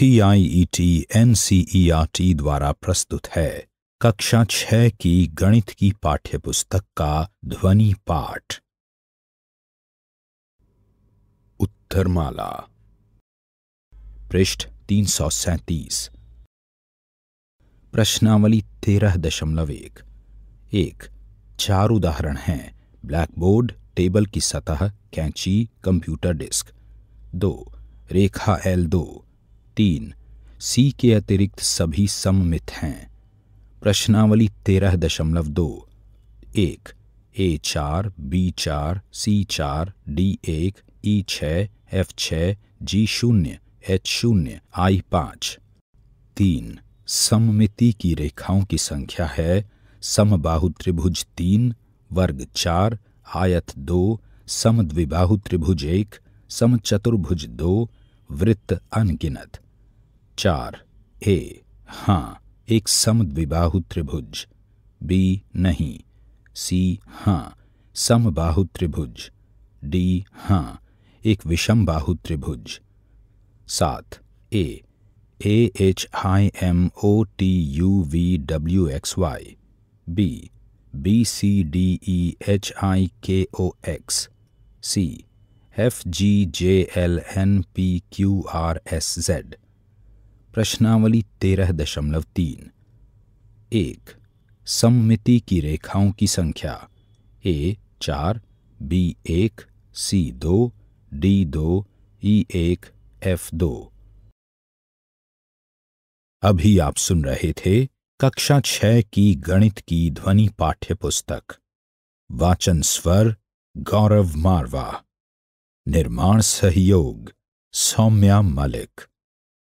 CIET T e e द्वारा प्रस्तुत है कक्षा छह की गणित की पाठ्य पुस्तक का ध्वनि पाठ उत्तरमाला पृष्ठ तीन सौ सैतीस प्रश्नावली तेरह दशमलव एक एक चार उदाहरण हैं ब्लैकबोर्ड टेबल की सतह कैंची कंप्यूटर डिस्क दो रेखा एल दो तीन सी के अतिरिक्त सभी सममित हैं प्रश्नावली तेरह दशमलव दो एक ए चार बी चार सी चार डी एक ई छ एफ छ जी शून्य एच शून्य आई पांच तीन सममिति की रेखाओं की संख्या है समबाहु त्रिभुज तीन वर्ग चार आयत दो समद्विबाहु त्रिभुज एक समचतुर्भुज दो वृत्त अनगिनत चार ए हाँ एक समद्विबाहु त्रिभुज बी नहीं सी हाँ समबाहु त्रिभुज डी हाँ एक विषम बाहु त्रिभुज सात A A H I M O T U V W X Y B B C D E H I K O X C F G J L N P Q R S Z प्रश्नावली तेरह दशमलव तीन एक सममिति की रेखाओं की संख्या ए चार बी एक सी दो डी दो ई एक एफ दो अभी आप सुन रहे थे कक्षा छह की गणित की ध्वनि पाठ्य पुस्तक वाचन स्वर गौरव मारवा निर्माण सहयोग सौम्या मलिक